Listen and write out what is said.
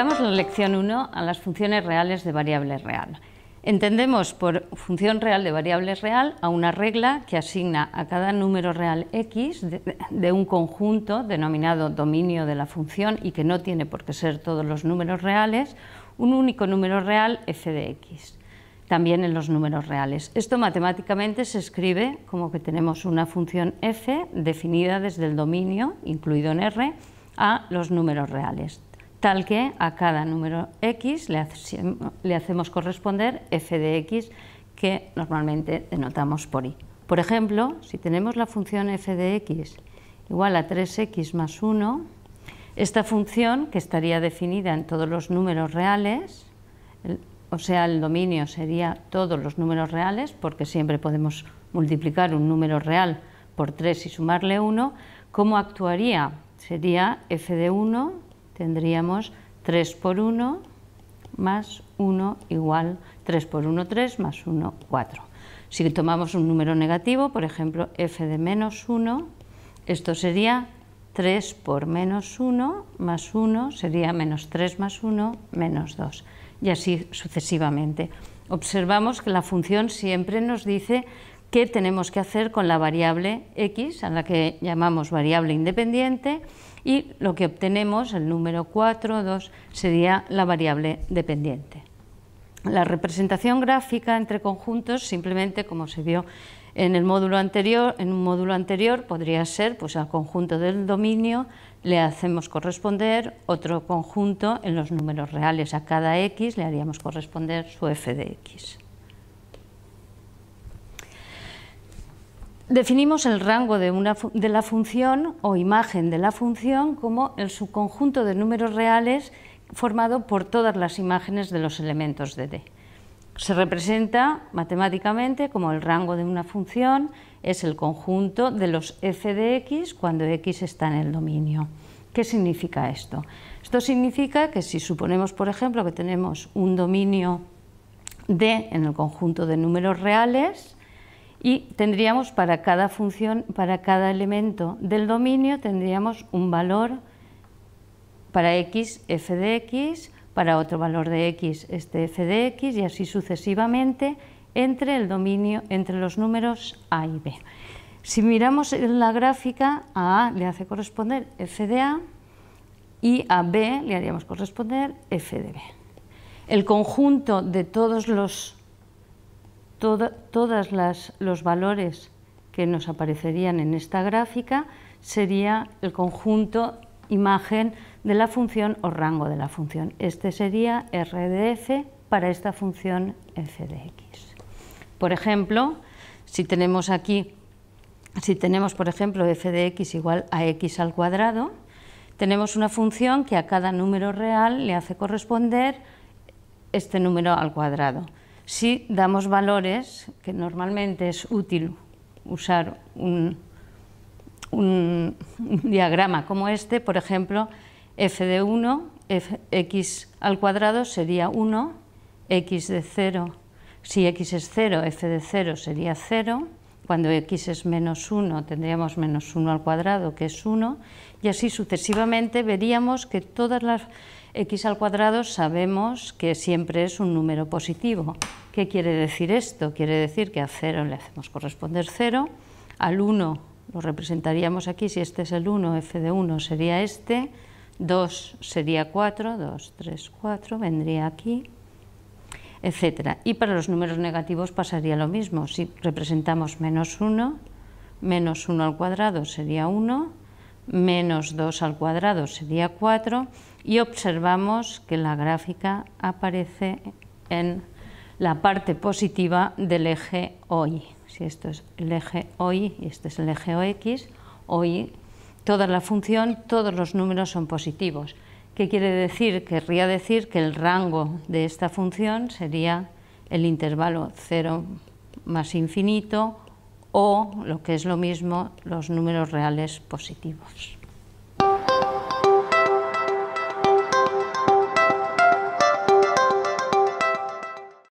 Aplicamos la lección 1 a las funciones reales de variable real. Entendemos por función real de variable real a una regla que asigna a cada número real x de, un conjunto denominado dominio de la función y que no tiene por qué ser todos los números reales, un único número real f de x, también en los números reales. Esto matemáticamente se escribe como que tenemos una función f definida desde el dominio, incluido en R, a los números reales tal que a cada número x le, hacemos corresponder f de x, que normalmente denotamos por y. Por ejemplo, si tenemos la función f de x igual a 3x más 1, esta función, que estaría definida en todos los números reales, o sea, el dominio sería todos los números reales, porque siempre podemos multiplicar un número real por 3 y sumarle 1, ¿cómo actuaría? Sería f de 1 tendríamos 3 por 1 más 1 igual 3 por 1, 3 más 1, 4. Si tomamos un número negativo, por ejemplo, f de menos 1, esto sería 3 por menos 1 más 1 sería menos 3 más 1 menos 2 y así sucesivamente. Observamos que la función siempre nos dice qué tenemos que hacer con la variable x, a la que llamamos variable independiente, y lo que obtenemos, el número 4, 2, sería la variable dependiente. La representación gráfica entre conjuntos, simplemente como se vio en el módulo anterior, en un módulo anterior podría ser pues al conjunto del dominio le hacemos corresponder otro conjunto en los números reales a cada x le haríamos corresponder su f de x. Definimos el rango de, la función o imagen de la función como el subconjunto de números reales formado por todas las imágenes de los elementos de D. Se representa matemáticamente como el rango de una función es el conjunto de los f de x cuando x está en el dominio. ¿Qué significa esto? Esto significa que si suponemos, por ejemplo, que tenemos un dominio D en el conjunto de números reales, y tendríamos para cada función, para cada elemento del dominio, tendríamos un valor para x f de x, para otro valor de x este f de x y así sucesivamente entre el dominio, entre los números a y b. Si miramos en la gráfica, a A le hace corresponder f de a y a b le haríamos corresponder f de b. El conjunto de todos los todos todas las, los valores que nos aparecerían en esta gráfica sería el conjunto imagen de la función o rango de la función. Este sería RDF para esta función f de x. Por ejemplo, si tenemos aquí, si tenemos por ejemplo f de x igual a x al cuadrado, tenemos una función que a cada número real le hace corresponder este número al cuadrado si damos valores, que normalmente es útil usar un, diagrama como este, por ejemplo, f de 1, x al cuadrado sería 1, x de 0, si x es 0, f de 0 sería 0, cuando x es menos 1 tendríamos menos 1 al cuadrado, que es 1, y así sucesivamente veríamos que todas las x al cuadrado sabemos que siempre es un número positivo. ¿Qué quiere decir esto? Quiere decir que a 0 le hacemos corresponder 0, al 1 lo representaríamos aquí, si este es el 1, f de 1 sería este, 2 sería 4, 2, 3, 4, vendría aquí, etc. Y para los números negativos pasaría lo mismo. Si representamos menos 1, menos 1 al cuadrado sería 1, menos 2 al cuadrado sería 4 y observamos que la gráfica aparece en la parte positiva del eje OI Si esto es el eje OI y este es el eje OX, hoy toda la función, todos los números son positivos. ¿Qué quiere decir? Querría decir que el rango de esta función sería el intervalo 0 más infinito o, lo que es lo mismo, los números reales positivos.